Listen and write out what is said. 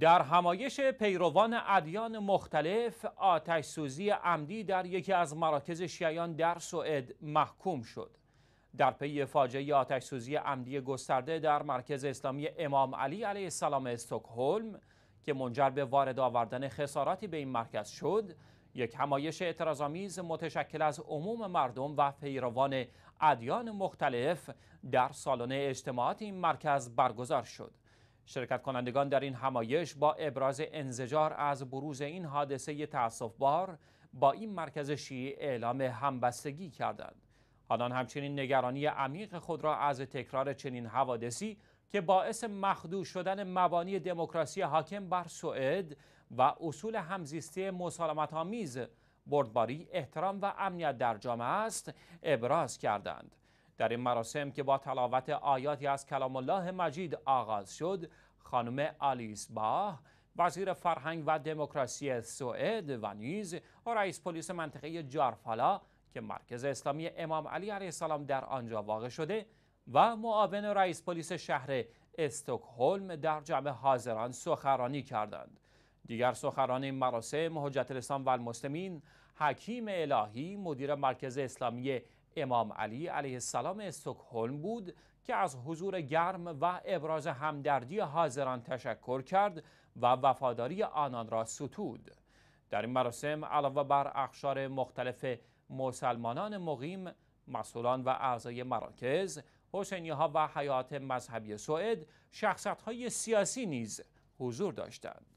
در همایش پیروان ادیان مختلف آتش سوزی عمدی در یکی از مراکز شیعیان در سوئد محکوم شد در پی فاجعه آتش سوزی عمدی گسترده در مرکز اسلامی امام علی علیه السلام استکهلم که منجر به وارد آوردن خساراتی به این مرکز شد یک همایش اعتراضآمیز متشکل از عموم مردم و پیروان ادیان مختلف در سالن اجتماعات این مرکز برگزار شد شرکت کنندگان در این همایش با ابراز انزجار از بروز این حادثه بار با این مرکز شیعی اعلام همبستگی کردند. آنان همچنین نگرانی عمیق خود را از تکرار چنین حوادثی که باعث مخدوش شدن مبانی دموکراسی حاکم بر سوئد و اصول همزیستی مسالمت آمیز بردباری احترام و امنیت در جامعه است ابراز کردند در این مراسم که با تلاوت آیاتی از کلام الله مجید آغاز شد خانم آلیس باه وزیر فرهنگ و دموکراسی سوئد و نیز رئیس پلیس منطقه جارفالا که مرکز اسلامی امام علی علیه السلام در آنجا واقع شده و معاون رئیس پلیس شهر استکهلم در جمع حاضران سخرانی کردند دیگر سخران این مراسم حجت الاسلام و المسلمین حکیم الهی مدیر مرکز اسلامی امام علی علیه السلام استکهلم بود که از حضور گرم و ابراز همدردی حاضران تشکر کرد و وفاداری آنان را ستود در این مراسم علاوه بر اخشار مختلف مسلمانان مقیم مسئولان و اعضای مراکز حسینی ها و حیات مذهبی سوئد شخصت های سیاسی نیز حضور داشتند